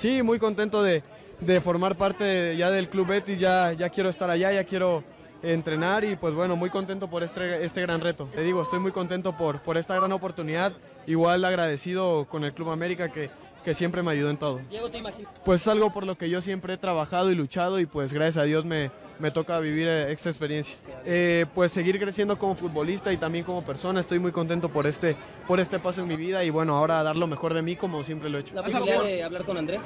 Sí, muy contento de, formar parte ya del Club Betis, ya, ya quiero estar allá, ya quiero entrenar y pues bueno, muy contento por este, este gran reto. Te digo, estoy muy contento por, por esta gran oportunidad, igual agradecido con el Club América que, que siempre me ayudó en todo. Diego, ¿te imaginas? Pues algo por lo que yo siempre he trabajado y luchado y pues gracias a Dios me, toca vivir eh, esta experiencia. Eh, pues seguir creciendo como futbolista y también como persona, estoy muy contento por este, por este paso en mi vida y bueno, ahora dar lo mejor de mí como siempre lo he hecho. ¿La posibilidad de hablar con Andrés?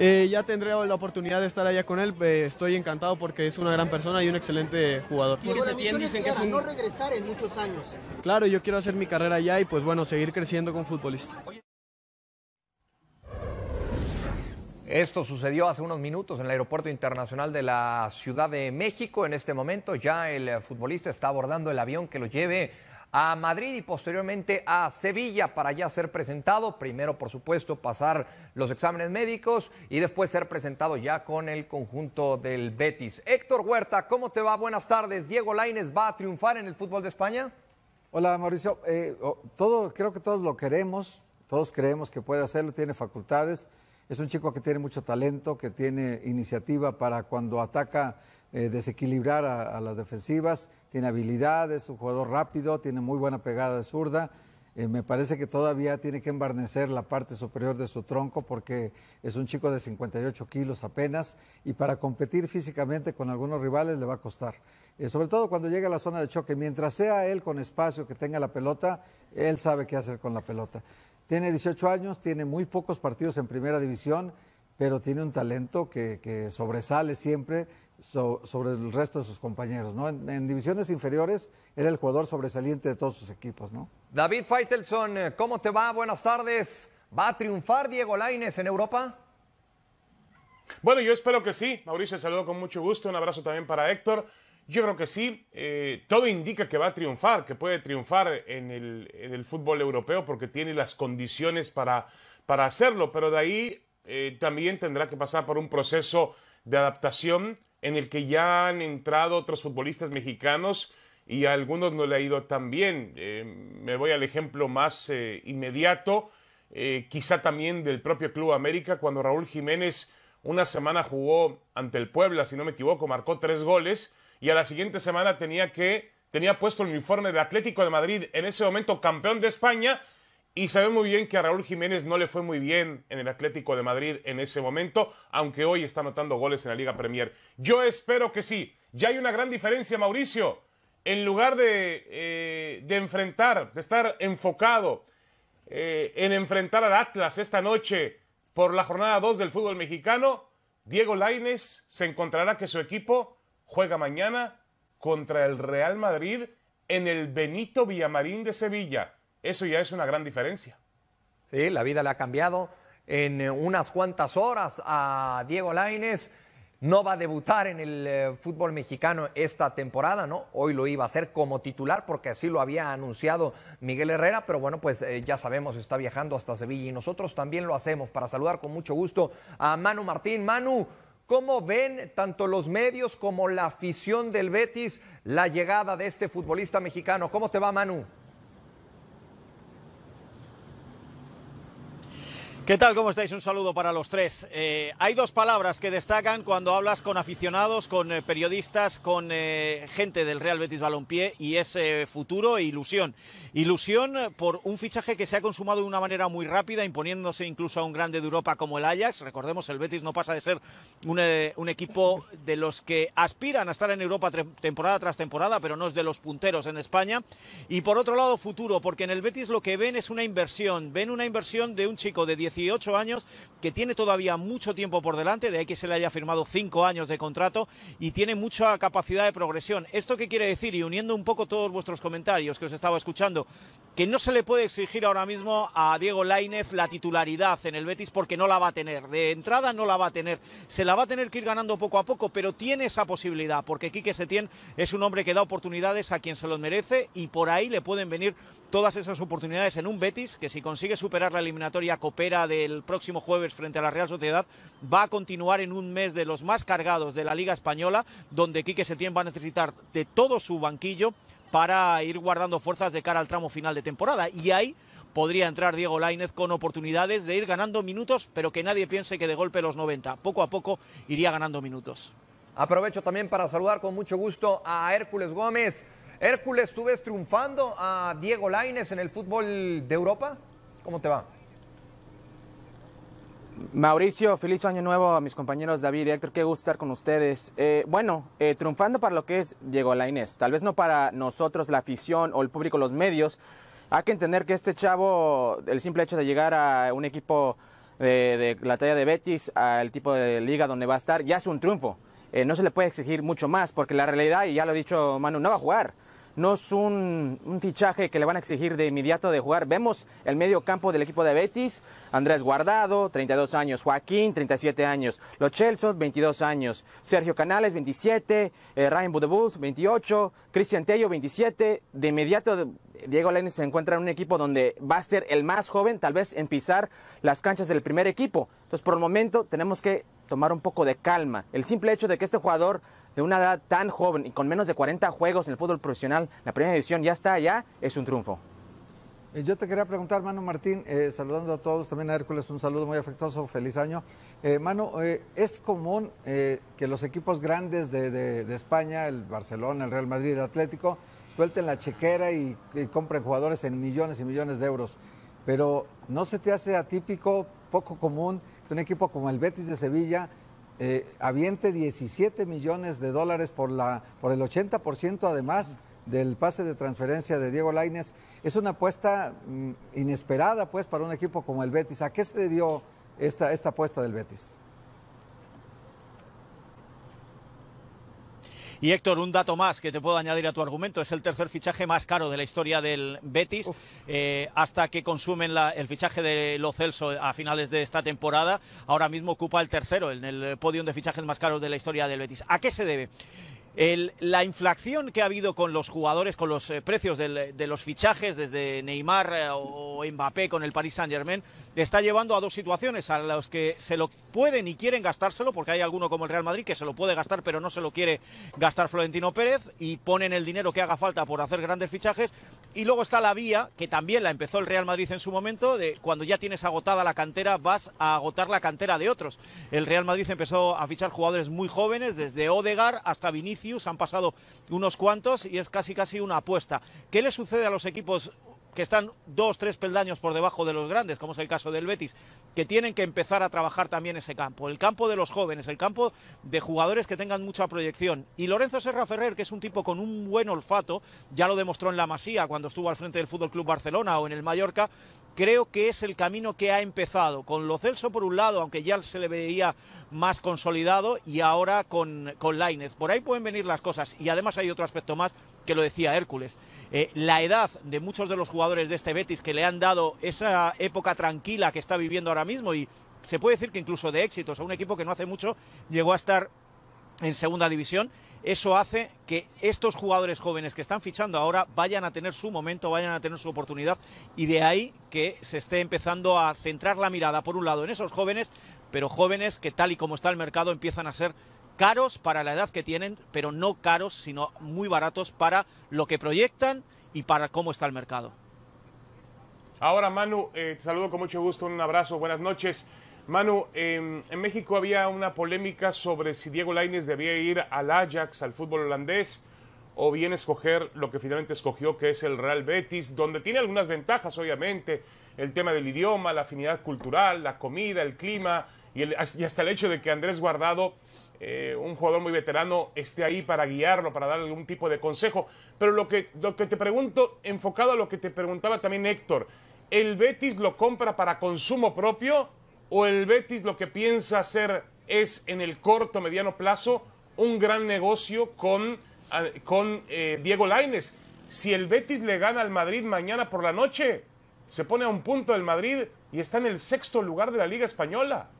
Eh, ya tendré la oportunidad de estar allá con él. estoy encantado porque es una gran persona y un excelente jugador. Y se dicen que no regresar en muchos años. Claro, yo quiero hacer mi carrera allá y pues bueno, seguir creciendo como futbolista. Esto sucedió hace unos minutos en el Aeropuerto Internacional de la Ciudad de México. En este momento ya el eh, futbolista está abordando el avión que lo lleve a Madrid y posteriormente a Sevilla para ya ser presentado. Primero, por supuesto, pasar los exámenes médicos y después ser presentado ya con el conjunto del Betis. Héctor Huerta, ¿cómo te va? Buenas tardes. Diego Laines va a triunfar en el fútbol de España. Hola Mauricio, eh, oh, todo, creo que todos lo queremos, todos creemos que puede hacerlo, tiene facultades. Es un chico que tiene mucho talento, que tiene iniciativa para cuando ataca eh, desequilibrar a, las defensivas, tiene habilidades, es un jugador rápido, tiene muy buena pegada de zurda. Eh, me parece que todavía tiene que embarnecer la parte superior de su tronco porque es un chico de 58 kilos apenas y para competir físicamente con algunos rivales le va a costar. Eh, sobre todo cuando llega a la zona de choque, mientras sea él con espacio, que tenga la pelota, él sabe qué hacer con la pelota. Tiene 18 años, tiene muy pocos partidos en primera división, pero tiene un talento que, sobresale siempre sobre el resto de sus compañeros. ¿no? En, divisiones inferiores era el jugador sobresaliente de todos sus equipos. ¿no? David Feitelson, eh, ¿cómo te va? Buenas tardes. ¿Va a triunfar Diego Laines en Europa? Bueno, yo espero que sí. Mauricio, saludo con mucho gusto. Un abrazo también para Héctor. Yo creo que sí, eh, todo indica que va a triunfar, que puede triunfar en el, fútbol europeo porque tiene las condiciones para, hacerlo, pero de ahí eh, también tendrá que pasar por un proceso de adaptación en el que ya han entrado otros futbolistas mexicanos y a algunos no le ha ido tan bien. Eh, me voy al ejemplo más inmediato, quizá también del propio Club América, cuando Raúl Jiménez una semana jugó ante el Puebla, si no me equivoco, marcó tres goles y a la siguiente semana tenía que tenía puesto el uniforme del Atlético de Madrid, en ese momento campeón de España, y sabemos muy bien que a Raúl Jiménez no le fue muy bien en el Atlético de Madrid en ese momento, aunque hoy está anotando goles en la Liga Premier. Yo espero que sí. Ya hay una gran diferencia, Mauricio. En lugar de, eh, de enfrentar, de estar enfocado eh, en enfrentar al Atlas esta noche por la jornada 2 del fútbol mexicano, Diego Laines se encontrará que su equipo juega mañana contra el Real Madrid en el Benito Villamarín de Sevilla. Eso ya es una gran diferencia. Sí, la vida le ha cambiado en eh, unas cuantas horas a Diego Lainez. No va a debutar en el eh, fútbol mexicano esta temporada, ¿no? Hoy lo iba a hacer como titular porque así lo había anunciado Miguel Herrera, pero bueno, pues eh, ya sabemos, está viajando hasta Sevilla y nosotros también lo hacemos para saludar con mucho gusto a Manu Martín. Manu, ¿Cómo ven tanto los medios como la afición del Betis la llegada de este futbolista mexicano? ¿Cómo te va, Manu? ¿Qué tal? ¿Cómo estáis? Un saludo para los tres. Eh, hay dos palabras que destacan cuando hablas con aficionados, con eh, periodistas, con eh, gente del Real Betis Balompié y es futuro e ilusión. Ilusión por un fichaje que se ha consumado de una manera muy rápida, imponiéndose incluso a un grande de Europa como el Ajax. Recordemos, el Betis no pasa de ser un, equipo de los que aspiran a estar en Europa temporada tras temporada, pero no es de los punteros en España. Y por otro lado, futuro, porque en el Betis lo que ven es una inversión. Ven una inversión de un chico de 10 18 años, que tiene todavía mucho tiempo por delante, de ahí que se le haya firmado cinco años de contrato y tiene mucha capacidad de progresión. ¿Esto qué quiere decir? Y uniendo un poco todos vuestros comentarios que os estaba escuchando, que no se le puede exigir ahora mismo a Diego Lainez la titularidad en el Betis porque no la va a tener. De entrada no la va a tener. Se la va a tener que ir ganando poco a poco, pero tiene esa posibilidad porque Quique Setién es un hombre que da oportunidades a quien se los merece y por ahí le pueden venir todas esas oportunidades en un Betis que si consigue superar la eliminatoria coopera del próximo jueves frente a la Real Sociedad va a continuar en un mes de los más cargados de la Liga Española, donde Quique Setién va a necesitar de todo su banquillo para ir guardando fuerzas de cara al tramo final de temporada. Y ahí podría entrar Diego Lainez con oportunidades de ir ganando minutos, pero que nadie piense que de golpe los 90. Poco a poco iría ganando minutos. Aprovecho también para saludar con mucho gusto a Hércules Gómez. Hércules, ¿tú ves triunfando a Diego Lainez en el fútbol de Europa? ¿Cómo te va? Mauricio, feliz año nuevo a mis compañeros David y Héctor, qué gusto estar con ustedes. Eh, bueno, eh, triunfando para lo que es Diego inés tal vez no para nosotros, la afición o el público, los medios. Hay que entender que este chavo, el simple hecho de llegar a un equipo de, la talla de Betis, al tipo de liga donde va a estar, ya es un triunfo. Eh, no se le puede exigir mucho más, porque la realidad, y ya lo ha dicho Manu, no va a jugar no es un, fichaje que le van a exigir de inmediato de jugar. Vemos el medio campo del equipo de Betis, Andrés Guardado, 32 años, Joaquín, 37 años, Los Chelsea, 22 años, Sergio Canales, 27, eh, Ryan Budebus, 28, Cristian Tello, 27. De inmediato Diego Lainez se encuentra en un equipo donde va a ser el más joven, tal vez en pisar las canchas del primer equipo. Entonces, por el momento tenemos que tomar un poco de calma. El simple hecho de que este jugador de una edad tan joven y con menos de 40 juegos en el fútbol profesional, la primera división ya está allá, es un triunfo. Eh, yo te quería preguntar, Mano Martín, eh, saludando a todos, también a Hércules, un saludo muy afectuoso, feliz año. Eh, Mano, eh, es común que los equipos grandes de, España, el Barcelona, el Real Madrid, el Atlético, suelten la chequera y, y compren jugadores en millones y millones de euros. Pero ¿no se te hace atípico, poco común, que un equipo como el Betis de Sevilla eh, aviente 17 millones de dólares por, la, por el 80% además del pase de transferencia de Diego Lainez. es una apuesta mm, inesperada pues para un equipo como el Betis. ¿A qué se debió esta, esta apuesta del Betis? Y Héctor, un dato más que te puedo añadir a tu argumento, es el tercer fichaje más caro de la historia del Betis, eh, hasta que consumen el fichaje de Lo Celso a finales de esta temporada, ahora mismo ocupa el tercero en el podio de fichajes más caros de la historia del Betis. ¿A qué se debe? la inflación que ha habido con los jugadores, con los eh, precios de los fichajes, desde Neymar eh, o Mbappé con el Paris Saint Germain, está llevando a dos situaciones, a los que se lo pueden y quieren gastárselo, porque hay alguno como el Real Madrid que se lo puede gastar, pero no se lo quiere gastar Florentino Pérez, y ponen el dinero que haga falta por hacer grandes fichajes. Y luego está la vía, que también la empezó el Real Madrid en su momento, de cuando ya tienes agotada la cantera, vas a agotar la cantera de otros. El Real Madrid empezó a fichar jugadores muy jóvenes, desde Odegar hasta Vinicius, han pasado unos cuantos y es casi casi una apuesta. ¿Qué le sucede a los equipos que están dos, tres peldaños por debajo de los grandes, como es el caso del Betis, que tienen que empezar a trabajar también ese campo, el campo de los jóvenes, el campo de jugadores que tengan mucha proyección. Y Lorenzo Serra Ferrer, que es un tipo con un buen olfato, ya lo demostró en la Masía cuando estuvo al frente del Fútbol Club Barcelona o en el Mallorca, creo que es el camino que ha empezado, con Lo Celso por un lado, aunque ya se le veía más consolidado, y ahora con, con Lainez. Por ahí pueden venir las cosas. Y además hay otro aspecto más que lo decía Hércules. Eh, la edad de muchos de los jugadores de este Betis que le han dado esa época tranquila que está viviendo ahora mismo y se puede decir que incluso de éxitos a un equipo que no hace mucho llegó a estar en segunda división. Eso hace que estos jugadores jóvenes que están fichando ahora vayan a tener su momento, vayan a tener su oportunidad y de ahí que se esté empezando a centrar la mirada, por un lado, en esos jóvenes, pero jóvenes que tal y como está el mercado empiezan a ser caros para la edad que tienen, pero no caros, sino muy baratos para lo que proyectan y para cómo está el mercado. Ahora, Manu, eh, te saludo con mucho gusto, un abrazo, buenas noches. Manu, em, en México había una polémica sobre si Diego Lainez debía ir al Ajax, al fútbol holandés, o bien escoger lo que finalmente escogió, que es el Real Betis, donde tiene algunas ventajas, obviamente, el tema del idioma, la afinidad cultural, la comida, el clima, y, y hasta el hecho de que Andrés Guardado eh, un jugador muy veterano esté ahí para guiarlo, para darle algún tipo de consejo. Pero lo que, lo que te pregunto, enfocado a lo que te preguntaba también Héctor, ¿el Betis lo compra para consumo propio o el Betis lo que piensa hacer es en el corto, mediano plazo un gran negocio con, ah, eh, Diego Laines? Si el Betis le gana al Madrid mañana por la noche, se pone a un punto del Madrid y está en el sexto lugar de la Liga Española.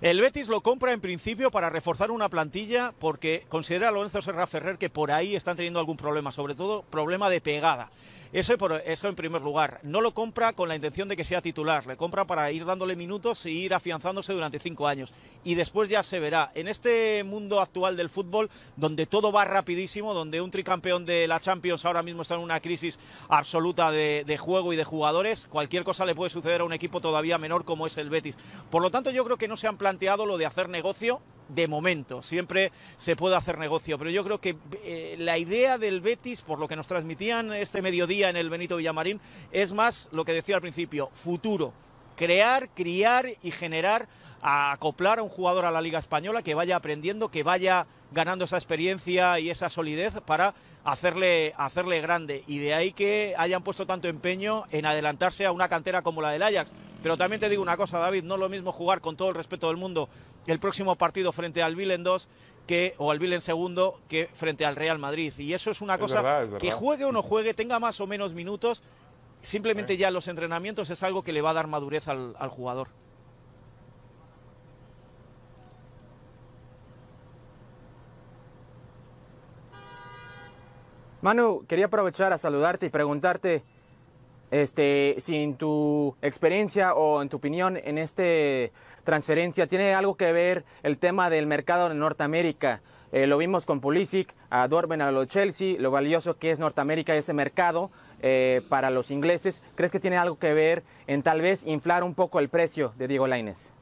El Betis lo compra en principio para reforzar una plantilla porque considera a Lorenzo Serra Ferrer que por ahí están teniendo algún problema, sobre todo problema de pegada. Eso, en primer lugar. No lo compra con la intención de que sea titular, le compra para ir dándole minutos e ir afianzándose durante cinco años. Y después ya se verá. En este mundo actual del fútbol, donde todo va rapidísimo, donde un tricampeón de la Champions ahora mismo está en una crisis absoluta de juego y de jugadores, cualquier cosa le puede suceder a un equipo todavía menor como es el Betis. Por lo tanto, yo creo que no se han planteado lo de hacer negocio de momento. Siempre se puede hacer negocio, pero yo creo que eh, la idea del Betis, por lo que nos transmitían este mediodía en el Benito Villamarín, es más lo que decía al principio, futuro. Crear, criar y generar, acoplar a un jugador a la Liga Española que vaya aprendiendo, que vaya ganando esa experiencia y esa solidez para hacerle, hacerle grande. Y de ahí que hayan puesto tanto empeño en adelantarse a una cantera como la del Ajax. Pero también te digo una cosa, David, no es lo mismo jugar con todo el respeto del mundo el próximo partido frente al Bilen 2 que, o al en segundo que frente al Real Madrid. Y eso es una cosa que juegue o no juegue, tenga más o menos minutos, simplemente ya los entrenamientos es algo que le va a dar madurez al, al jugador. Manu, quería aprovechar a saludarte y preguntarte este, si en tu experiencia o en tu opinión en esta transferencia tiene algo que ver el tema del mercado en Norteamérica. Eh, lo vimos con Pulisic, a Dortmund, a los Chelsea, lo valioso que es Norteamérica ese mercado eh, para los ingleses. ¿Crees que tiene algo que ver en tal vez inflar un poco el precio de Diego Lainez?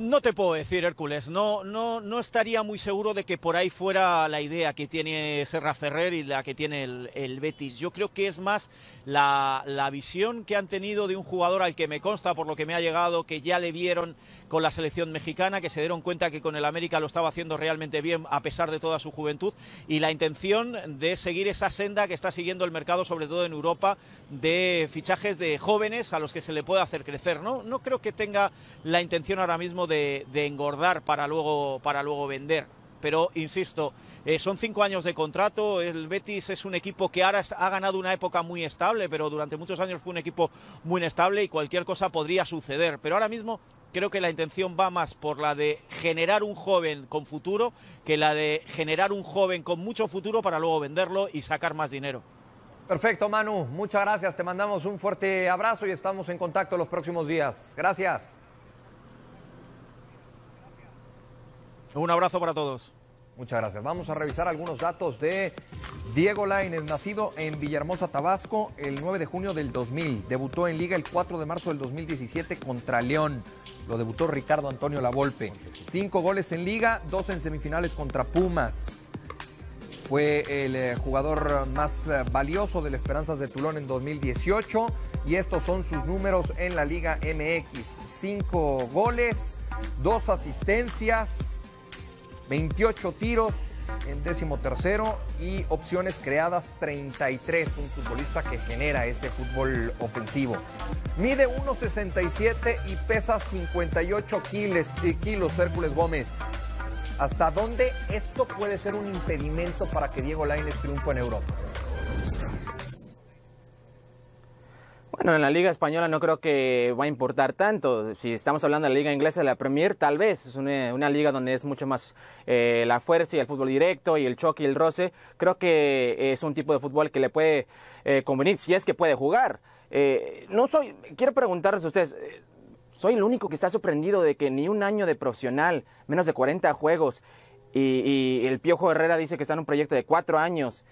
No te puedo decir, Hércules. No, no, no estaría muy seguro de que por ahí fuera la idea que tiene Serra Ferrer y la que tiene el, Betis. Yo creo que es más la, visión que han tenido de un jugador al que me consta, por lo que me ha llegado, que ya le vieron con la selección mexicana, que se dieron cuenta que con el América lo estaba haciendo realmente bien a pesar de toda su juventud, y la intención de seguir esa senda que está siguiendo el mercado, sobre todo en Europa, de fichajes de jóvenes a los que se le puede hacer crecer. No, no creo que tenga la intención ahora mismo de, engordar para luego, para luego vender. Pero, insisto, eh, son cinco años de contrato. El Betis es un equipo que ahora ha ganado una época muy estable, pero durante muchos años fue un equipo muy inestable y cualquier cosa podría suceder. Pero ahora mismo creo que la intención va más por la de generar un joven con futuro que la de generar un joven con mucho futuro para luego venderlo y sacar más dinero. Perfecto, Manu. Muchas gracias. Te mandamos un fuerte abrazo y estamos en contacto los próximos días. Gracias. Un abrazo para todos. Muchas gracias. Vamos a revisar algunos datos de Diego Lainez, nacido en Villahermosa, Tabasco, el 9 de junio del 2000. Debutó en Liga el 4 de marzo del 2017 contra León. Lo debutó Ricardo Antonio Lavolpe. Cinco goles en Liga, dos en semifinales contra Pumas. Fue el eh, jugador más eh, valioso de las Esperanzas de Tulón en 2018. Y estos son sus números en la Liga MX. Cinco goles, dos asistencias 28 tiros en décimo tercero y opciones creadas 33. Un futbolista que genera este fútbol ofensivo. Mide 1,67 y pesa 58 kilos, eh, kilos Hércules Gómez. ¿Hasta dónde esto puede ser un impedimento para que Diego Lainez triunfe en Europa? Bueno, en la Liga Española no creo que va a importar tanto. Si estamos hablando de la Liga Inglesa, de la Premier, tal vez. Es una, liga donde es mucho más eh, la fuerza y el fútbol directo y el choque y el roce. Creo que es un tipo de fútbol que le puede eh, convenir, si es que puede jugar. Eh, no soy, quiero preguntarles a ustedes, soy el único que está sorprendido de que ni un año de profesional, menos de 40 juegos, y, y el Piojo Herrera dice que está en un proyecto de cuatro años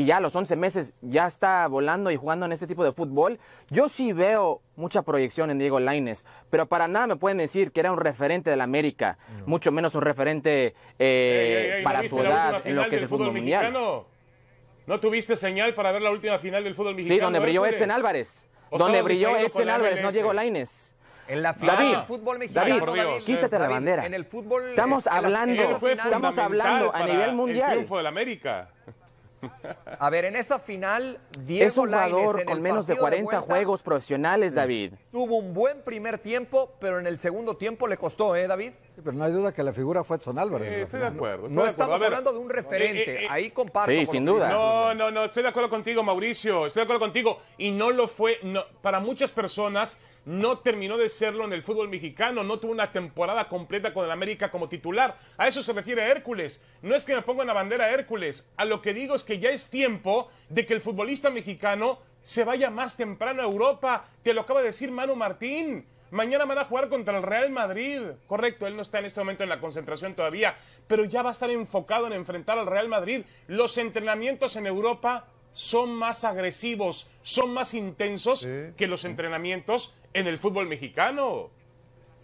y ya a los 11 meses ya está volando y jugando en este tipo de fútbol, yo sí veo mucha proyección en Diego Laines, pero para nada me pueden decir que era un referente de la América, mucho menos un referente eh, para su edad en lo que es el fútbol, mundial. ¿No tuviste señal para ver la última final del fútbol mexicano? Sí, donde brilló Edson Álvarez. Donde brilló Edson Álvarez, no Diego Laines. En la final David, fútbol mexicano. David, quítate la bandera. En el fútbol, estamos hablando, estamos hablando a nivel mundial. El América. A ver, en esa final, Diego Es un con menos de 40 juegos profesionales, mm. David. Tuvo un buen primer tiempo, pero en el segundo tiempo le costó, ¿eh, David? pero no hay duda que la figura fue Edson Álvarez. estoy de acuerdo. no estamos hablando de un eh, referente. Eh, eh, ahí comparto. Sí, sin duda. No, no, no. Estoy de acuerdo contigo, Mauricio. Estoy de acuerdo contigo. Y no lo fue. para muchas personas no terminó de serlo en el fútbol mexicano, no tuvo una temporada completa con el América como titular. A eso se refiere Hércules. No es que me en la bandera Hércules, a lo que digo es que ya es tiempo de que el futbolista mexicano se vaya más temprano a Europa. Te lo acaba de decir Manu Martín. Mañana van a jugar contra el Real Madrid. Correcto, él no está en este momento en la concentración todavía, pero ya va a estar enfocado en enfrentar al Real Madrid. Los entrenamientos en Europa son más agresivos, son más intensos que los entrenamientos en el fútbol mexicano.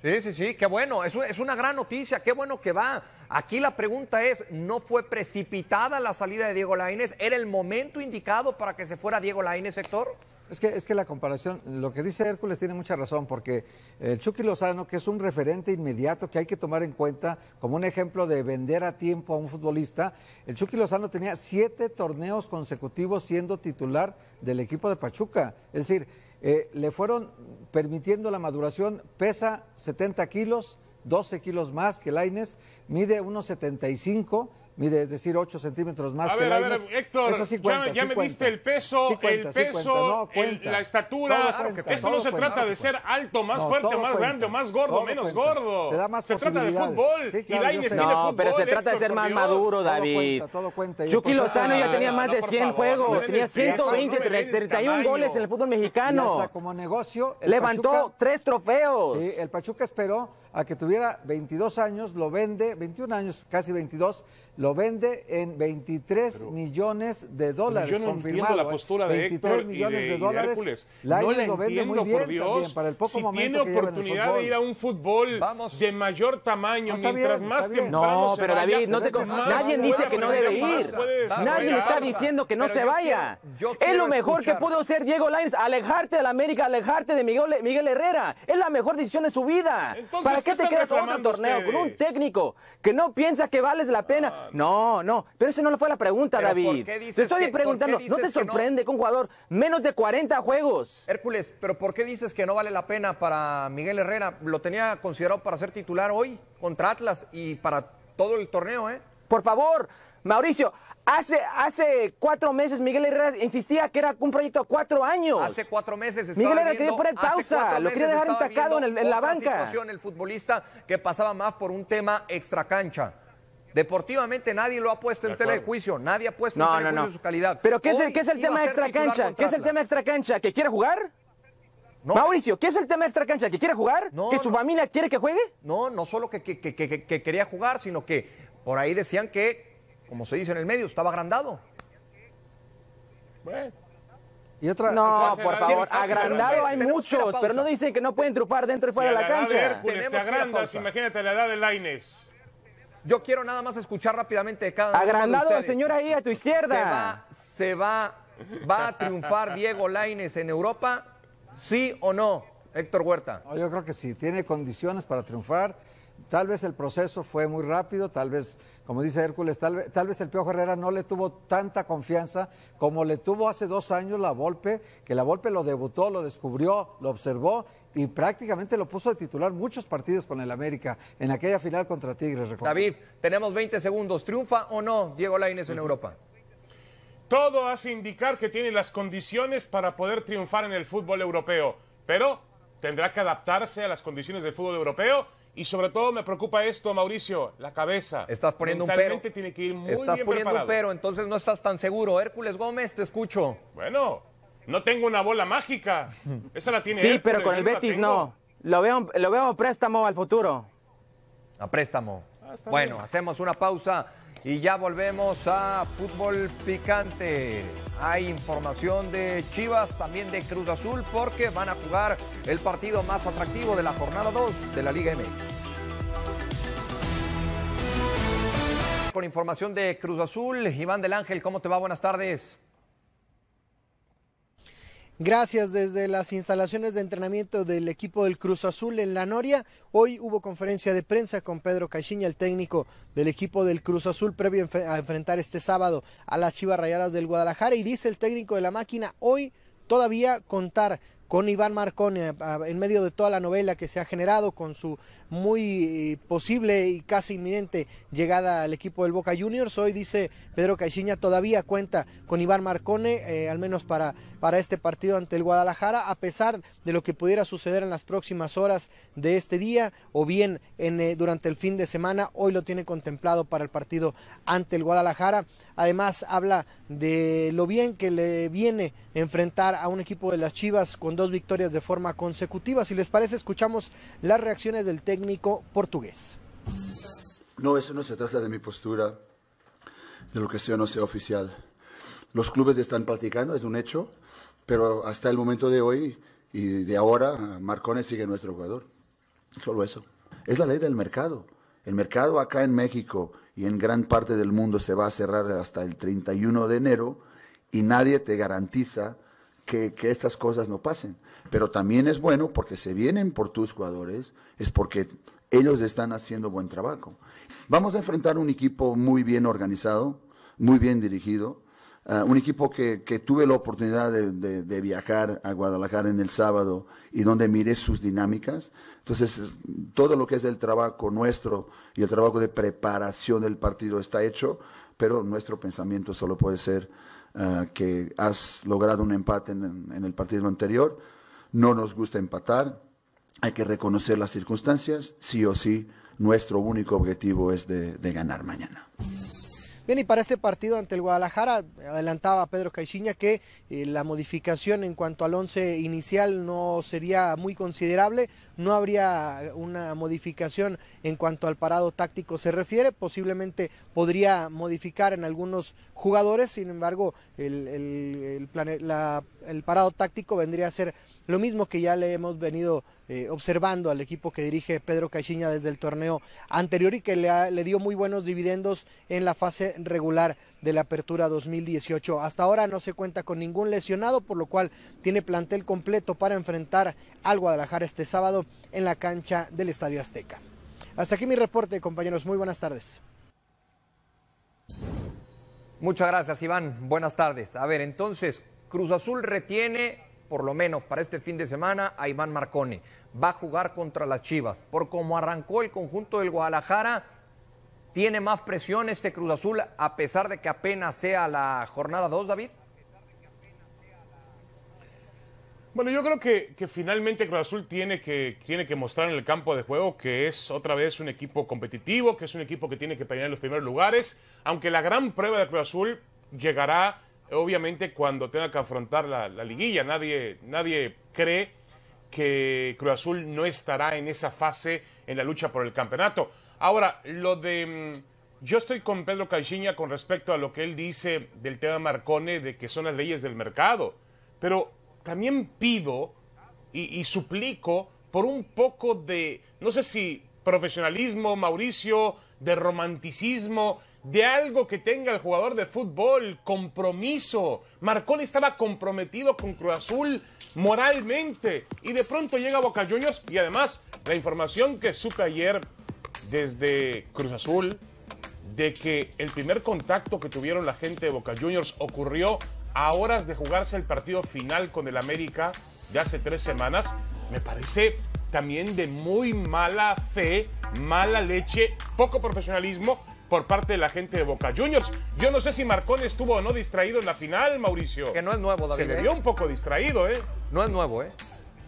Sí, sí, sí, qué bueno, es, una gran noticia, qué bueno que va. Aquí la pregunta es, ¿no fue precipitada la salida de Diego Lainez? ¿Era el momento indicado para que se fuera Diego Lainez, sector? Es que, es que la comparación, lo que dice Hércules tiene mucha razón, porque el Chucky Lozano, que es un referente inmediato que hay que tomar en cuenta como un ejemplo de vender a tiempo a un futbolista, el Chucky Lozano tenía siete torneos consecutivos siendo titular del equipo de Pachuca. Es decir, eh, le fueron permitiendo la maduración, pesa 70 kilos, 12 kilos más que Laines, mide unos 75 Mide, es decir, 8 centímetros más. A que ver, a ver, Héctor, Eso ya, me diste el peso, el peso, no, la estatura. Esto no se trata de ser alto, más fuerte, más grande, más gordo, menos gordo. se trata de fútbol. Sí, claro, y tiene fútbol, pero se trata de ser más maduro, David. Todo cuenta, todo Chucky Lozano ya tenía más de 100 juegos, tenía 120, 31 goles en el fútbol mexicano. como negocio. Levantó tres trofeos. El Pachuca esperó a que tuviera 22 años, lo vende, 21 años, casi 22 lo vende en 23 millones de dólares. Yo no entiendo la ¿eh? postura de 23 millones de, dólares. no lo vende muy bien por Dios. el poco si tiene oportunidad de ir a un fútbol de mayor tamaño, mientras más temprano No, pero David, no te nadie dice que no debe ir. Nadie está diciendo que no se vaya. es lo mejor que pudo hacer Diego lines alejarte de la América, alejarte de Miguel, Miguel Herrera. Es la mejor decisión de su vida. ¿Para qué, te quedas en un torneo con un técnico que no piensa que vales la pena? Ah. No, no, pero esa no fue la pregunta, David. te estoy preguntando, ¿no te sorprende con un jugador menos de 40 juegos? Hércules, pero ¿por qué dices que no vale la pena para Miguel Herrera? Lo tenía considerado para ser titular hoy contra Atlas y para todo el torneo, ¿eh? Por favor, Mauricio, Hace, hace cuatro meses Miguel Herrera insistía que era un proyecto a cuatro años. Hace cuatro meses. Miguel Herrera quería poner pausa, lo quería dejar destacado en, en la banca. situación el futbolista que pasaba más por un tema extracancha. Deportivamente nadie lo ha puesto en telejuicio, nadie ha puesto en telejuicio su calidad. Pero ¿qué es el, es el tema extra cancha? ¿Qué es el tema extra cancha? ¿Que quiere jugar? Mauricio, ¿qué es el tema extra cancha? ¿Que quiere jugar? ¿Que su familia quiere que juegue? No, no solo que, que, que, que, quería jugar, sino que por ahí decían que, como se dice en el medio, estaba agrandado. Y otra, no, por favor, agrandado hay muchos, pero no dicen que no pueden trufar dentro y fuera de la, cancha. Hércules, te agrandas, imagínate la edad de Laines yo quiero nada más escuchar rápidamente de cada Agrandado el señor ahí a tu izquierda. ¿Se va, se va, va a triunfar Diego Laines en Europa? ¿Sí o no, Héctor Huerta? yo creo que sí, tiene condiciones para triunfar. Tal vez el proceso fue muy rápido, tal vez, como dice Hércules, tal vez, tal vez el Piojo Herrera no le tuvo tanta confianza como le tuvo hace dos años la Volpe, que la Volpe lo debutó, lo descubrió, lo observó y prácticamente lo puso de titular muchos partidos con el América en aquella final contra Tigres. David, tenemos 20 segundos. ¿Triunfa o no Diego Lainez en Europa? Todo hace indicar que tiene las condiciones para poder triunfar en el fútbol europeo, pero tendrá que adaptarse a las condiciones del fútbol europeo y sobre todo me preocupa esto, Mauricio, la cabeza. Estás poniendo un pero. tiene que ir muy estás poniendo un pero, entonces no estás tan seguro. Hércules Gómez, te escucho. Bueno, no tengo una bola mágica. Esa la tiene Sí, pero con el Betis no. Lo veo, lo veo préstamo al futuro. A préstamo. Ah, bueno, hacemos una pausa y ya volvemos a fútbol picante. Hay información de Chivas, también de Cruz Azul, porque van a jugar el partido más atractivo de la jornada 2 de la Liga MX. Con información de Cruz Azul, Iván del Ángel, ¿cómo te va? Buenas tardes. Gracias desde las instalaciones de entrenamiento del equipo del Cruz Azul en La Noria. Hoy hubo conferencia de prensa con Pedro Caixinha, el técnico del equipo del Cruz Azul, previo a enfrentar este sábado a las Chivas Rayadas del Guadalajara. Y dice el técnico de la máquina, hoy todavía contar con Iván Marcone, en medio de toda la novela que se ha generado con su muy eh, posible y casi inminente llegada al equipo del Boca Juniors. Hoy dice Pedro Caixinha todavía cuenta con Iván Marcone, eh, al menos para, para este partido ante el Guadalajara, a pesar de lo que pudiera suceder en las próximas horas de este día o bien en, eh, durante el fin de semana. Hoy lo tiene contemplado para el partido ante el Guadalajara. Además, habla de lo bien que le viene enfrentar a un equipo de las Chivas con dos victorias de forma consecutiva. Si les parece, escuchamos las reacciones del técnico portugués. No, eso no se trata de mi postura, de lo que sea o no sea oficial. Los clubes están platicando, es un hecho, pero hasta el momento de hoy y de ahora, Marcones sigue nuestro jugador. Solo eso. Es la ley del mercado. El mercado acá en México y en gran parte del mundo se va a cerrar hasta el 31 de enero y nadie te garantiza que, que estas cosas no pasen. Pero también es bueno porque se vienen por tus jugadores, es porque ellos están haciendo buen trabajo. Vamos a enfrentar un equipo muy bien organizado, muy bien dirigido, Ah, un equipo que, tuve la oportunidad de, viajar a Guadalajara en el sábado y donde miré sus dinámicas. Entonces, todo lo que es el trabajo nuestro y el trabajo de preparación del partido está hecho, pero nuestro pensamiento solo puede ser ah, que has logrado un empate en, el partido anterior, no nos gusta empatar, hay que reconocer las circunstancias, sí o sí, nuestro único objetivo es de ganar mañana. Bien, y para este partido ante el Guadalajara, adelantaba Pedro Caixinha que eh, la modificación en cuanto al once inicial no sería muy considerable, no habría una modificación en cuanto al parado táctico se refiere, posiblemente podría modificar en algunos jugadores, sin embargo, el, el, el parado táctico vendría a ser lo mismo que ya le hemos venido eh, observando al equipo que dirige Pedro Caixinha desde el torneo anterior y que le, le, dio muy buenos dividendos en la fase regular de la apertura 2018. Hasta ahora no se cuenta con ningún lesionado, por lo cual tiene plantel completo para enfrentar al Guadalajara este sábado en la cancha del Estadio Azteca. Hasta aquí mi reporte, compañeros. Muy buenas tardes. Muchas gracias, Iván. Buenas tardes. A ver, entonces, Cruz Azul retiene por lo menos para este fin de semana, a Iván Marcone. Va a jugar contra las Chivas. Por como arrancó el conjunto del Guadalajara, tiene más presión este Cruz Azul, a pesar de que apenas sea la jornada 2, David. Bueno, yo creo que, finalmente Cruz Azul tiene que, tiene que mostrar en el campo de juego que es otra vez un equipo competitivo, que es un equipo que tiene que pelear en los primeros lugares, aunque la gran prueba de Cruz Azul llegará obviamente cuando tenga que afrontar la, liguilla. Nadie, nadie cree que Cruz Azul no estará en esa fase en la lucha por el campeonato. Ahora, lo de... Mm, yo estoy con Pedro Caixinha con respecto a lo que él dice del tema Marcone, de que son las leyes del mercado. Pero también pido y suplico por un poco de, no sé si profesionalismo, Mauricio, de romanticismo, de algo que tenga el jugador de fútbol, compromiso. Marconi estaba comprometido con Cruz Azul moralmente y de pronto llega Boca Juniors y además la información que supe ayer desde Cruz Azul de que el primer contacto que tuvieron la gente de Boca Juniors ocurrió a horas de jugarse el partido final con el América de hace tres semanas, me parece también de muy mala fe, mala leche, poco profesionalismo por parte de la gente de Boca Juniors. Yo no sé si Marcón estuvo o no distraído en la final, Mauricio. Que no es nuevo, David. Se le ¿eh? vio un poco distraído, ¿eh? No es nuevo, ¿eh?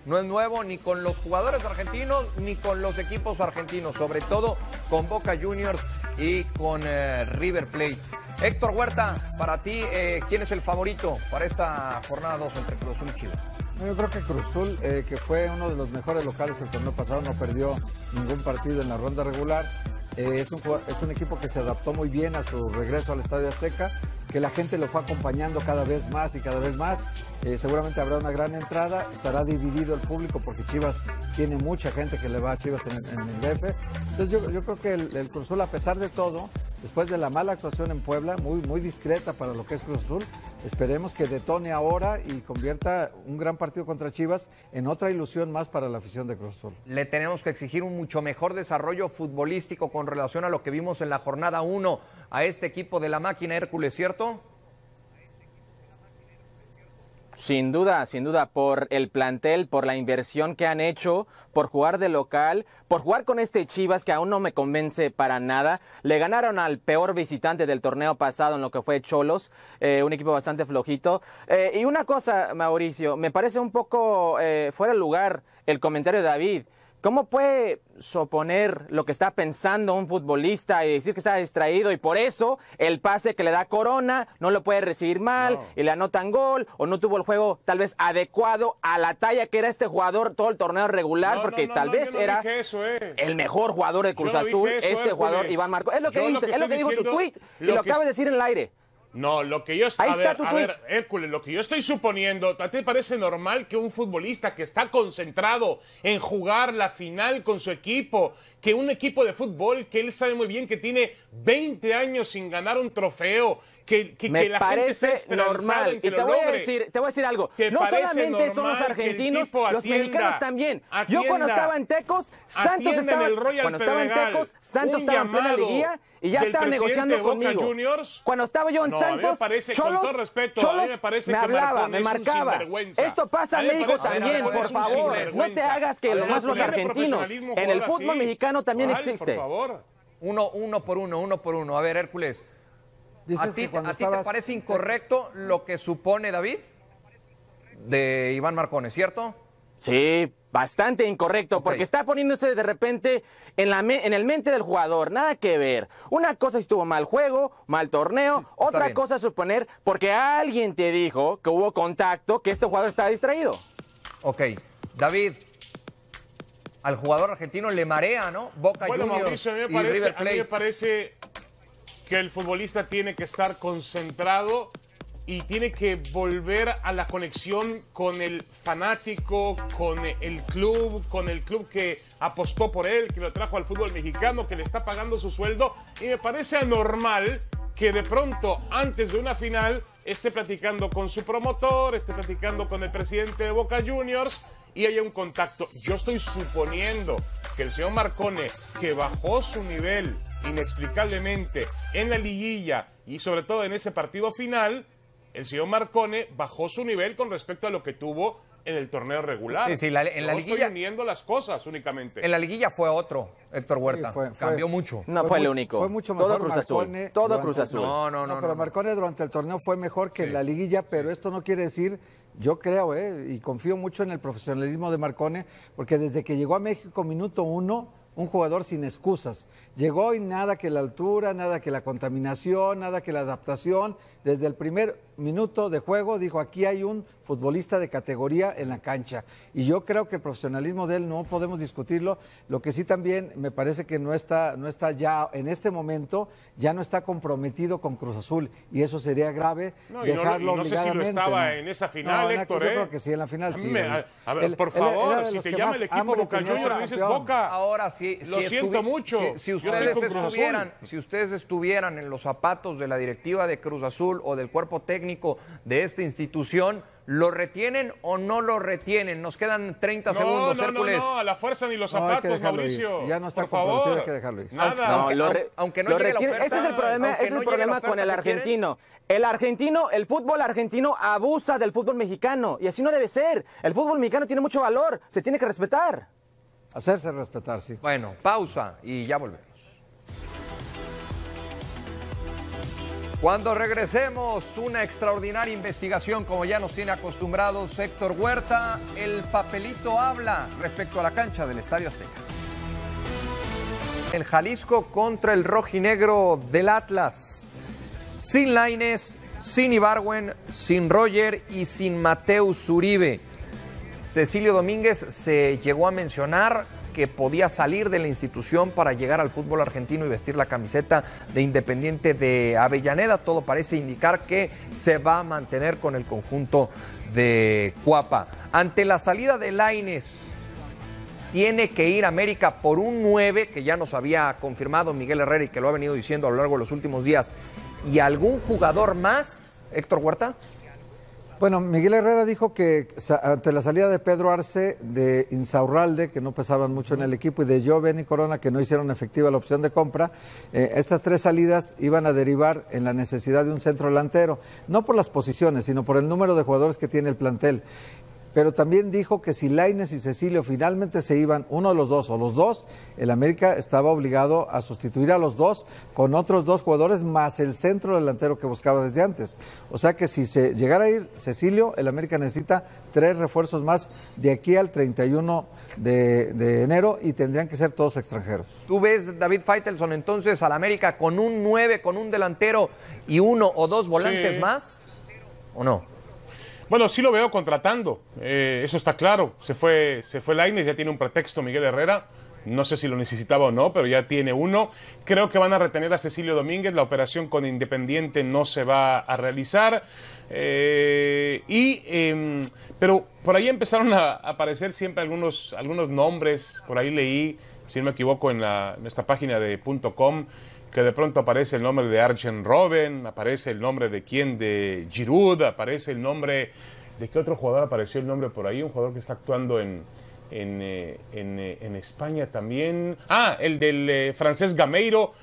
No es nuevo ni con los jugadores argentinos ni con los equipos argentinos, sobre todo con Boca Juniors y con eh, River Plate. Héctor Huerta, para ti, eh, ¿quién es el favorito para esta jornada 2 entre Cruzul y Chivas? Yo creo que Cruzul, que fue uno de los mejores locales el torneo pasado, no perdió ningún partido en la ronda regular. Eh, es, un, equipo que se adaptó muy bien a su regreso al Estadio Azteca, que la gente lo fue acompañando cada vez más y cada vez más. Eh, seguramente habrá una gran entrada, estará dividido el público porque Chivas tiene mucha gente que le va a Chivas en, el DF. Entonces yo, creo que el, el a pesar de todo, después de la mala actuación en Puebla, muy, muy discreta para lo que es Cruz Azul. Esperemos que detone ahora y convierta un gran partido contra Chivas en otra ilusión más para la afición de Cruz Azul. Le tenemos que exigir un mucho mejor desarrollo futbolístico con relación a lo que vimos en la jornada 1 a este equipo de la máquina Hércules, ¿cierto? Sin duda, sin duda, por el plantel, por la inversión que han hecho, por jugar de local, por jugar con este Chivas que aún no me convence para nada. Le ganaron al peor visitante del torneo pasado en lo que fue Cholos, eh, un equipo bastante flojito. Eh, y una cosa, Mauricio, me parece un poco eh, fuera de lugar el comentario de David. ¿Cómo puede suponer lo que está pensando un futbolista y decir que está distraído y por eso el pase que le da Corona no lo puede recibir mal y le anotan gol o no tuvo el juego tal vez adecuado a la talla que era este jugador todo el torneo regular porque tal vez era eh. el mejor jugador de Cruz Azul, este jugador Iván Marco. Es lo que, es lo que dijo tu tweet y lo, acabas de decir en el aire. No, lo que yo estoy. lo que yo estoy suponiendo, te parece normal que un futbolista que está concentrado en jugar la final con su equipo, que un equipo de fútbol que él sabe muy bien que tiene 20 años sin ganar un trofeo, que, que, la gente normal. En que y te, voy A decir, te voy a decir algo. no solamente son los argentinos, los mexicanos también. Yo cuando estaba en Tecos, Santos estaba en, cuando estaba en Tecos, Santos estaba en plena liguilla y ya estaba negociando conmigo. Cuando estaba yo en Santos, con todo respeto, a me, parece hablaba, me marcaba. Esto pasa en México también, por favor. No te hagas que lo más los argentinos. En el fútbol mexicano también existe. Por favor. Uno, uno por uno, uno por uno. A ver, Hércules. ¿A ti, te parece incorrecto lo que supone David de Iván Marcones, cierto? Sí, bastante incorrecto, porque está poniéndose de repente en, la en el mente del jugador, nada que ver. Una cosa estuvo mal juego, mal torneo, otra cosa suponer, porque alguien te dijo que hubo contacto, que este jugador está distraído. Ok, David, al jugador argentino le marea, ¿no? Boca bueno, Mauricio, parece, a mí me parece que el futbolista tiene que estar concentrado y tiene que volver a la conexión con el fanático, con el club, con el club que apostó por él, que lo trajo al fútbol mexicano, que le está pagando su sueldo. Y me parece anormal que de pronto, antes de una final, esté platicando con su promotor, esté platicando con el presidente de Boca Juniors y hay un contacto. Yo estoy suponiendo que el señor Marcone, que bajó su nivel inexplicablemente en la liguilla y sobre todo en ese partido final, el señor Marcone bajó su nivel con respecto a lo que tuvo en el torneo regular. en la liguilla, estoy uniendo las cosas únicamente. En la liguilla fue otro, Héctor Huerta. Cambió mucho. No fue, el único. Fue mucho mejor Todo Cruz Azul. Todo Cruz Azul. no, no, no, no. pero Marcone durante el torneo fue mejor que en la liguilla, pero esto no quiere decir yo creo, eh, y confío mucho en el profesionalismo de Marcone, porque desde que llegó a México, minuto uno, un jugador sin excusas. Llegó y nada que la altura, nada que la contaminación, nada que la adaptación, desde el primer minuto de juego dijo, aquí hay un futbolista de categoría en la cancha. Y yo creo que el profesionalismo de él no podemos discutirlo. Lo que sí también me parece que no está, no está ya, en este momento, ya no está comprometido con Cruz Azul. Y eso sería grave no, dejarlo no, sé si lo estaba en esa final, no, Héctor. ¿eh? que sí, en la final a, ver, por favor, si te llama el equipo Boca dices Boca. Ahora sí. lo siento mucho. si ustedes estuvieran, si ustedes estuvieran en los zapatos de la directiva de Cruz Azul, o del cuerpo técnico de esta institución, ¿lo retienen o no lo retienen? Nos quedan 30 segundos, no, No, no, a la fuerza ni los zapatos, Mauricio. Ya no está Por favor. que dejarlo Nada. Aunque no, lo aunque llegue la oferta, Ese es el problema, es el problema con el argentino. El argentino, el fútbol argentino abusa del fútbol mexicano y así no debe ser. El fútbol mexicano tiene mucho valor, se tiene que respetar. Hacerse respetar, sí. Bueno, pausa y ya volvemos. Cuando regresemos, una extraordinaria investigación, como ya nos tiene acostumbrado, Sector Huerta, el papelito habla respecto a la cancha del Estadio Azteca. El Jalisco contra el rojinegro del Atlas. Sin Laines, sin Ibarwen, sin Roger y sin Mateus Uribe. Cecilio Domínguez se llegó a mencionar que podía salir de la institución para llegar al fútbol argentino y vestir la camiseta de Independiente de Avellaneda. Todo parece indicar que se va a mantener con el conjunto de Cuapa. Ante la salida de Laines, tiene que ir América por un 9 que ya nos había confirmado Miguel Herrera y que lo ha venido diciendo a lo largo de los últimos días. ¿Y algún jugador más, Héctor Huerta? Bueno, Miguel Herrera dijo que ante la salida de Pedro Arce, de Insaurralde, que no pesaban mucho en el equipo, y de Joven y Corona, que no hicieron efectiva la opción de compra, eh, estas tres salidas iban a derivar en la necesidad de un centro delantero, no por las posiciones, sino por el número de jugadores que tiene el plantel pero también dijo que si Laines y Cecilio finalmente se iban, uno de los dos o los dos, el América estaba obligado a sustituir a los dos con otros dos jugadores más el centro delantero que buscaba desde antes. O sea que si se llegara a ir Cecilio, el América necesita tres refuerzos más de aquí al 31 de, enero y tendrían que ser todos extranjeros. ¿Tú ves David Feitelson entonces al América con un 9, con un delantero y uno o dos volantes más? ¿O no? Bueno, sí lo veo contratando, eh, eso está claro. Se fue, se fue ya tiene un pretexto Miguel Herrera. No sé si lo necesitaba o no, pero ya tiene uno. Creo que van a retener a Cecilio Domínguez. La operación con Independiente no se va a realizar. Eh, y, em, pero por ahí empezaron a aparecer siempre algunos, algunos nombres. Por ahí leí, si no me equivoco, en la, página de .com que de pronto aparece el nombre de Arjen Robben, aparece el nombre de quién, de Giroud, aparece el nombre, ¿de qué otro jugador apareció el nombre por ahí? Un jugador que está actuando en, en, eh, eh, en, España también. Ah, el del eh, francés Gameiro.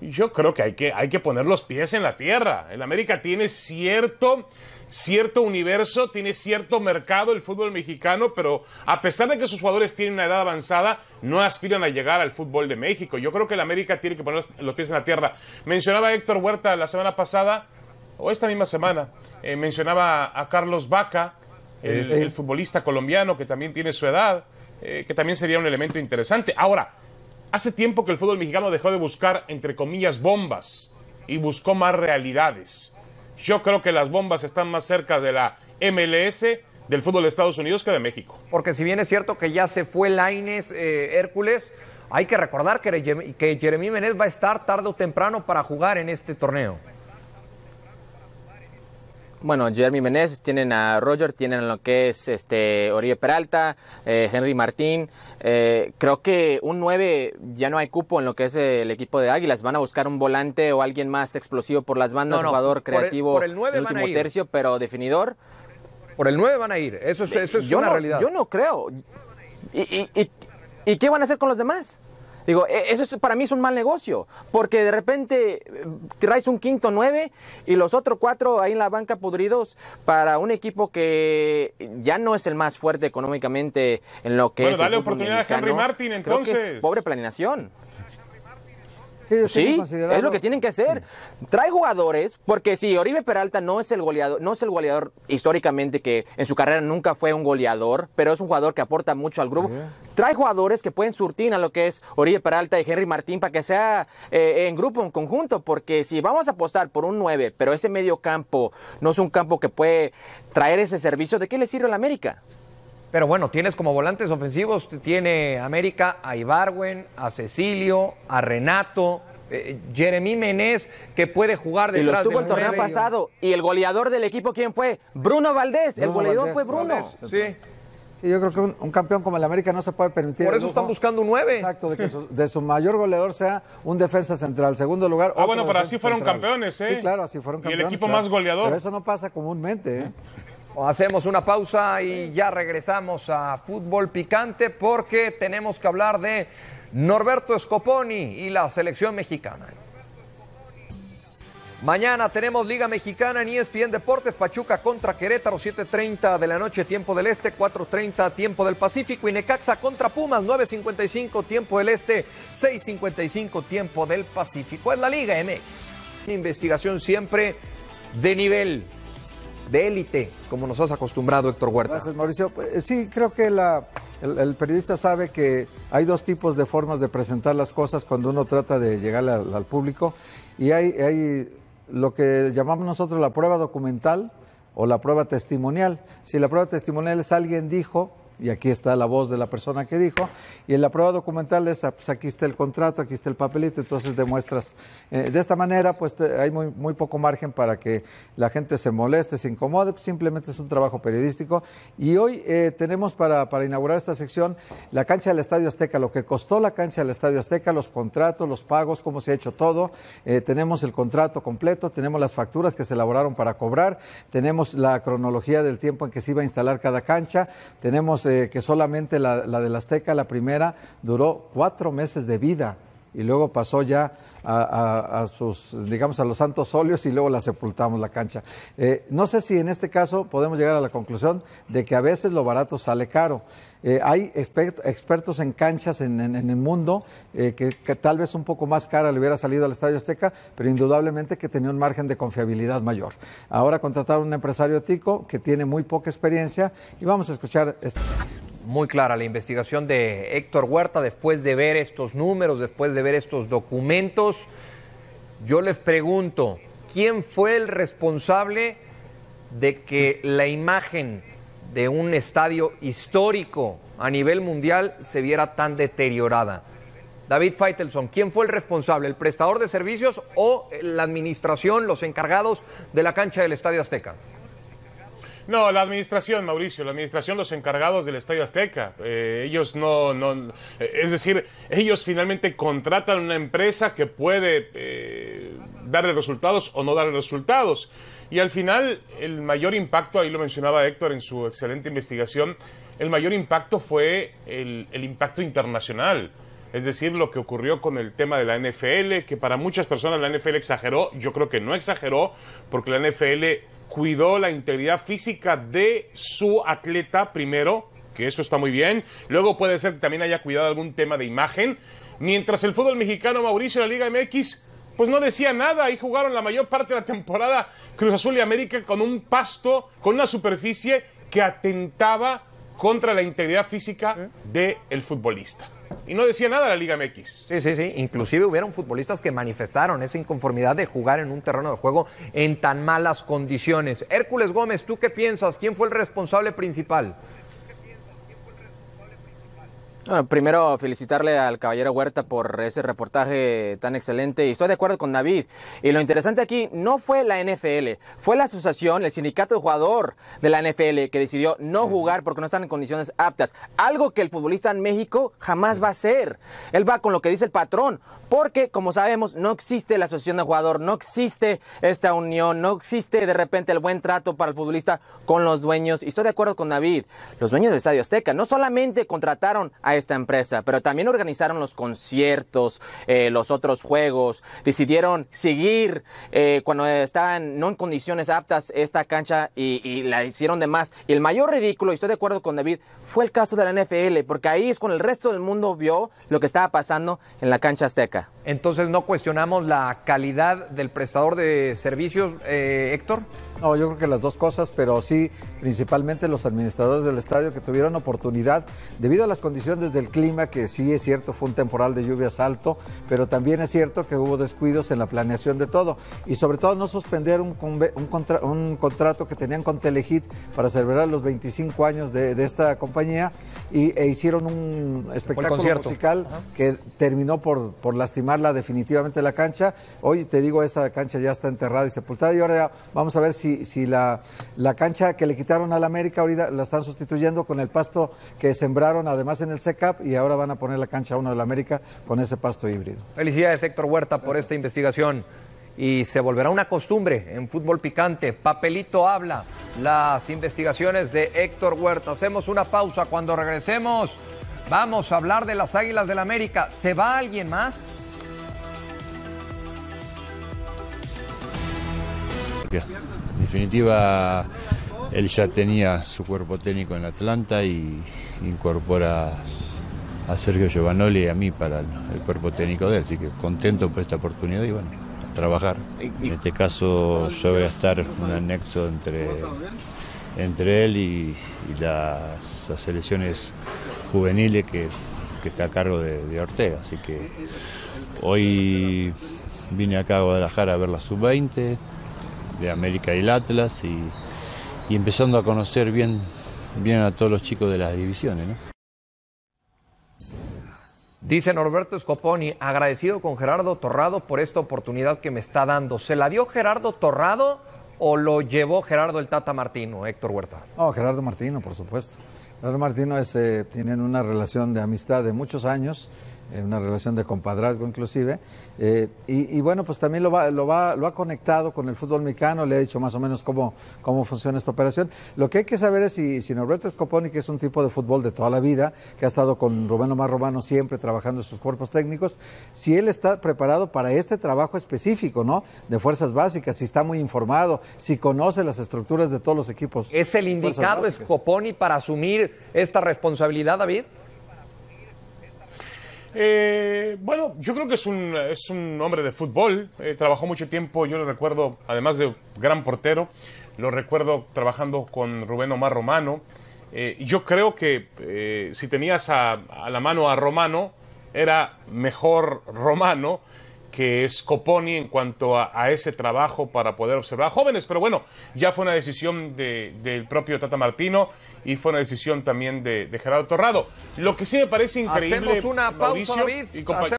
Yo creo que hay, que hay que poner los pies en la tierra. El América tiene cierto cierto universo, tiene cierto mercado el fútbol mexicano, pero a pesar de que sus jugadores tienen una edad avanzada, no aspiran a llegar al fútbol de México. Yo creo que el América tiene que poner los pies en la tierra. Mencionaba Héctor Huerta la semana pasada, o esta misma semana, eh, mencionaba a Carlos Vaca, el, futbolista colombiano que también tiene su edad, eh, que también sería un elemento interesante. Ahora, hace tiempo que el fútbol mexicano dejó de buscar, entre comillas, bombas y buscó más realidades. Yo creo que las bombas están más cerca de la MLS del fútbol de Estados Unidos que de México. Porque si bien es cierto que ya se fue Laines eh, Hércules, hay que recordar que, que Jeremy Menez va a estar tarde o temprano para jugar en este torneo bueno, Jeremy Menez, tienen a Roger, tienen lo que es este Oribe Peralta, eh, Henry Martín. Eh, creo que un 9 ya no hay cupo en lo que es el equipo de Águilas. Van a buscar un volante o alguien más explosivo por las bandas, jugador creativo, último tercio, pero definidor. Por el 9 van a ir, eso es, eso yo una no, realidad. Yo no creo. ¿Y qué van a hacer con los demás? Digo, e, eso es, para mí es un mal negocio, porque de repente eh, tiráis un quinto nueve y los otros cuatro ahí en la banca podridos para un equipo que ya no es el más fuerte económicamente en lo que es. Bueno, dale oportunidad a Henry Martin entonces. pobre planeación sí, es lo que tienen que hacer. Trae jugadores, porque si Oribe Peralta no es el goleador, no es el goleador históricamente que en su carrera nunca fue un goleador, pero es un jugador que aporta mucho al grupo. Trae jugadores que pueden surtir a lo que es Oribe Peralta y Henry Martín para que sea eh, en grupo, en conjunto, porque si vamos a apostar por un 9, pero ese medio campo no es un campo que puede traer ese servicio, ¿de qué le sirve a la América? Pero bueno, tienes como volantes ofensivos, tiene América a Ibarwen, a Cecilio, a Renato, eh, Jeremy Menés, que puede jugar detrás. Y lo estuvo el torneo pasado. ¿Y el goleador del equipo quién fue? Bruno Valdés. el goleador fue Bruno. sí. sí. yo creo que un, campeón como el América no se puede permitir. Por eso están buscando un 9. Exacto, de que su, de su mayor goleador sea un defensa central. Segundo lugar. Ah, bueno, pero así fueron campeones, ¿eh? Sí, claro, así fueron campeones. Y el equipo más goleador. Pero eso no pasa comúnmente, ¿eh? Hacemos una pausa y ya regresamos a Fútbol Picante porque tenemos que hablar de Norberto Scoponi y la selección mexicana. Mañana tenemos Liga Mexicana en ESPN Deportes, Pachuca contra Querétaro, 7.30 de la noche, tiempo del Este, 4.30 tiempo del Pacífico y Necaxa contra Pumas, 9.55 tiempo del Este, 6.55 tiempo del Pacífico. Es la Liga MX. Investigación siempre de nivel de élite, como nos has acostumbrado, Héctor Huerta. Gracias, Mauricio. Pues, eh, sí, creo que el, periodista sabe que hay dos tipos de formas de presentar las cosas cuando uno trata de llegar al, público. Y hay, hay lo que llamamos nosotros la prueba documental o la prueba testimonial. Si la prueba testimonial es alguien dijo, y aquí está la voz de la persona que dijo, y en la prueba documental es, ah, pues, aquí está el contrato, aquí está el papelito, entonces demuestras. Eh, de esta manera, pues hay muy, poco margen para que la gente se moleste, se incomode, pues, simplemente es un trabajo periodístico. Y hoy eh, tenemos para, inaugurar esta sección la cancha del Estadio Azteca, lo que costó la cancha del Estadio Azteca, los contratos, los pagos, cómo se ha hecho todo. Eh, tenemos el contrato completo, tenemos las facturas que se elaboraron para cobrar, tenemos la cronología del tiempo en que se iba a instalar cada cancha, tenemos que solamente la, la Azteca, la primera, duró cuatro meses de vida y luego pasó ya a, sus, digamos, a los santos óleos y luego la sepultamos la cancha. Eh, no sé si en este caso podemos llegar a la conclusión de que a veces lo barato sale caro. Eh, hay expertos en canchas en, el mundo eh, que, tal vez un poco más cara le hubiera salido al Estadio Azteca, pero indudablemente que tenía un margen de confiabilidad mayor. Ahora contrataron a un empresario tico que tiene muy poca experiencia y vamos a escuchar este Muy clara la investigación de Héctor Huerta después de ver estos números, después de ver estos documentos. Yo les pregunto, ¿quién fue el responsable de que la imagen de un estadio histórico a nivel mundial se viera tan deteriorada. David Feitelson, ¿quién fue el responsable? ¿El prestador de servicios o la administración, los encargados de la cancha del Estadio Azteca? No, la administración, Mauricio, la administración, los encargados del Estadio Azteca. Eh, ellos no, no, eh, es decir, ellos finalmente contratan una empresa que puede eh, darle resultados o no darle resultados. Y al final, el mayor impacto, ahí lo mencionaba Héctor en su excelente investigación, el mayor impacto fue el, impacto internacional. Es decir, lo que ocurrió con el tema de la NFL, que para muchas personas la NFL exageró, yo creo que no exageró, porque la NFL cuidó la integridad física de su atleta primero, que eso está muy bien. Luego puede ser que también haya cuidado algún tema de imagen. Mientras el fútbol mexicano, Mauricio, la Liga MX, pues no decía nada. Ahí jugaron la mayor parte de la temporada Cruz Azul y América con un pasto, con una superficie que atentaba contra la integridad física del futbolista. Y no decía nada la Liga MX. Sí, sí, sí. Inclusive hubieron futbolistas que manifestaron esa inconformidad de jugar en un terreno de juego en tan malas condiciones. Hércules Gómez, ¿tú qué piensas? ¿Quién fue el responsable principal? Bueno, primero felicitarle al caballero Huerta por ese reportaje tan excelente y estoy de acuerdo con David. Y lo interesante aquí no fue la NFL, fue la asociación, el sindicato de jugador de la NFL que decidió no jugar porque no están en condiciones aptas. Algo que el futbolista en México jamás va a hacer. Él va con lo que dice el patrón, porque como sabemos no existe la asociación de jugador, no existe esta unión, no existe de repente el buen trato para el futbolista con los dueños. Y estoy de acuerdo con David, los dueños del Estadio Azteca no solamente contrataron a esta empresa, pero también organizaron los conciertos, eh, los otros juegos, decidieron seguir eh, cuando estaban no en condiciones aptas esta cancha y, la hicieron de más. Y el mayor ridículo, y estoy de acuerdo con David, fue el caso de la NFL, porque ahí es cuando el resto del mundo vio lo que estaba pasando en la cancha azteca. Entonces no cuestionamos la calidad del prestador de servicios, eh, Héctor. No, yo creo que las dos cosas, pero sí principalmente los administradores del estadio que tuvieron oportunidad, debido a las condiciones desde el clima, que sí es cierto, fue un temporal de lluvias alto, pero también es cierto que hubo descuidos en la planeación de todo. Y sobre todo no suspender un, un, un contrato que tenían con Telehit para celebrar los 25 años de, de esta compañía y, e hicieron un espectáculo musical que terminó por, por lastimarla definitivamente la cancha. Hoy te digo, esa cancha ya está enterrada y sepultada y ahora vamos a ver si, si la, la cancha que le quitaron al América ahorita la están sustituyendo con el pasto que sembraron además en el sector cap y ahora van a poner la cancha a uno de la América con ese pasto híbrido. Felicidades Héctor Huerta por esta investigación y se volverá una costumbre en fútbol picante. Papelito habla las investigaciones de Héctor Huerta. Hacemos una pausa cuando regresemos. Vamos a hablar de las Águilas del la América. ¿Se va alguien más? En definitiva, él ya tenía su cuerpo técnico en Atlanta y incorpora a Sergio Giovanoli y a mí para el, cuerpo técnico de él. Así que contento por esta oportunidad y bueno, a trabajar. En este caso yo voy a estar un anexo entre, entre él y, las, selecciones juveniles que, está a cargo de, Ortega. Así que hoy vine acá a Guadalajara a ver la sub-20 de América y el Atlas y, y, empezando a conocer bien, bien a todos los chicos de las divisiones. ¿no? Dice Norberto Scoponi, agradecido con Gerardo Torrado por esta oportunidad que me está dando. ¿Se la dio Gerardo Torrado o lo llevó Gerardo el Tata Martino, Héctor Huerta? No, Gerardo Martino, por supuesto. Gerardo Martino es, eh, tienen una relación de amistad de muchos años en una relación de compadrazgo inclusive. Eh, y, bueno, pues también lo, lo, va, lo ha conectado con el fútbol mexicano, le ha dicho más o menos cómo, cómo funciona esta operación. Lo que hay que saber es si, si Norberto Scoponi, que es un tipo de fútbol de toda la vida, que ha estado con Rubén Omar Romano siempre trabajando en sus cuerpos técnicos, si él está preparado para este trabajo específico, ¿no? De fuerzas básicas, si está muy informado, si conoce las estructuras de todos los equipos. ¿Es el indicado Scoponi para asumir esta responsabilidad, David? Eh, bueno, yo creo que es un, hombre de fútbol. Eh, trabajó mucho tiempo, yo lo recuerdo, además de gran portero, lo recuerdo trabajando con Rubén Omar Romano. Eh, yo creo que si tenías a, la mano a Romano, era mejor Romano que es Coponi en cuanto a, ese trabajo para poder observar a jóvenes. Pero bueno, ya fue una decisión de, del propio Tata Martino y fue una decisión también de, Gerardo Torrado. Lo que sí me parece increíble. Hacemos una pausa,